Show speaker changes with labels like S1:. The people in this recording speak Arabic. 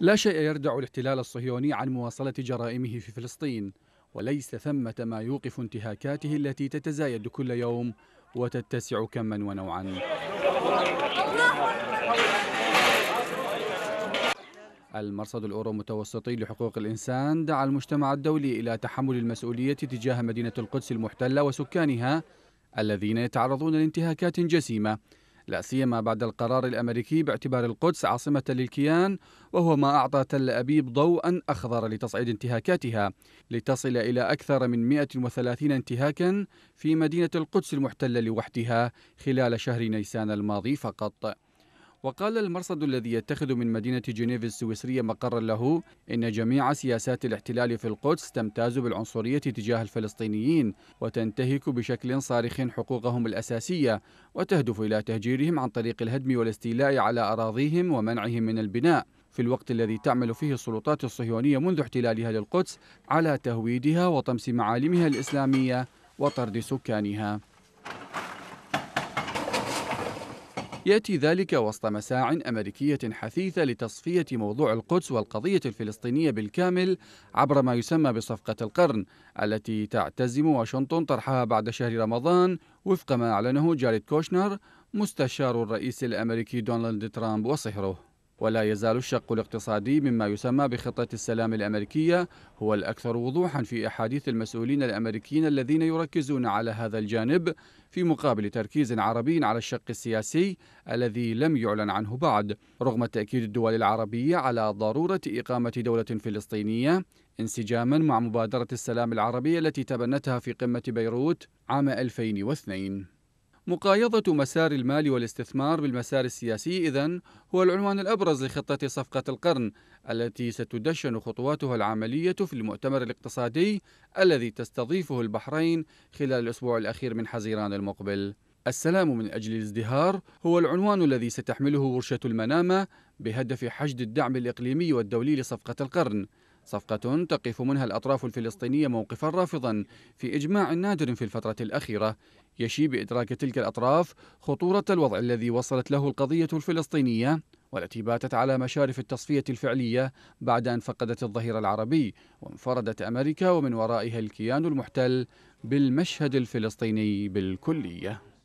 S1: لا شيء يردع الاحتلال الصهيوني عن مواصلة جرائمه في فلسطين وليس ثمة ما يوقف انتهاكاته التي تتزايد كل يوم وتتسع كما ونوعا المرصد الأورو متوسطي لحقوق الإنسان دعا المجتمع الدولي إلى تحمل المسؤولية تجاه مدينة القدس المحتلة وسكانها الذين يتعرضون لانتهاكات جسيمة لا سيما بعد القرار الامريكي باعتبار القدس عاصمه للكيان وهو ما اعطى تل ابيب ضوءا اخضر لتصعيد انتهاكاتها لتصل الى اكثر من 130 انتهاكا في مدينه القدس المحتله لوحدها خلال شهر نيسان الماضي فقط وقال المرصد الذي يتخذ من مدينة جنيف السويسرية مقرا له إن جميع سياسات الاحتلال في القدس تمتاز بالعنصرية تجاه الفلسطينيين وتنتهك بشكل صارخ حقوقهم الأساسية وتهدف إلى تهجيرهم عن طريق الهدم والاستيلاء على أراضيهم ومنعهم من البناء في الوقت الذي تعمل فيه السلطات الصهيونية منذ احتلالها للقدس على تهويدها وطمس معالمها الإسلامية وطرد سكانها يأتي ذلك وسط مساع أمريكية حثيثة لتصفية موضوع القدس والقضية الفلسطينية بالكامل عبر ما يسمى بصفقة القرن التي تعتزم واشنطن طرحها بعد شهر رمضان وفق ما أعلنه جاريد كوشنر مستشار الرئيس الأمريكي دونالد ترامب وصهره ولا يزال الشق الاقتصادي مما يسمى بخطة السلام الأمريكية هو الأكثر وضوحا في أحاديث المسؤولين الأمريكيين الذين يركزون على هذا الجانب في مقابل تركيز عربي على الشق السياسي الذي لم يعلن عنه بعد رغم تأكيد الدول العربية على ضرورة إقامة دولة فلسطينية انسجاما مع مبادرة السلام العربية التي تبنتها في قمة بيروت عام 2002 مقايضة مسار المال والاستثمار بالمسار السياسي إذا هو العنوان الأبرز لخطة صفقة القرن التي ستدشن خطواتها العملية في المؤتمر الاقتصادي الذي تستضيفه البحرين خلال الأسبوع الأخير من حزيران المقبل. السلام من أجل الازدهار هو العنوان الذي ستحمله ورشة المنامة بهدف حشد الدعم الإقليمي والدولي لصفقة القرن صفقة تقف منها الأطراف الفلسطينية موقفا رافضا في إجماع نادر في الفترة الأخيرة يشي بإدراك تلك الأطراف خطورة الوضع الذي وصلت له القضية الفلسطينية والتي باتت على مشارف التصفية الفعلية بعد أن فقدت الظهير العربي وانفردت أمريكا ومن ورائها الكيان المحتل بالمشهد الفلسطيني بالكلية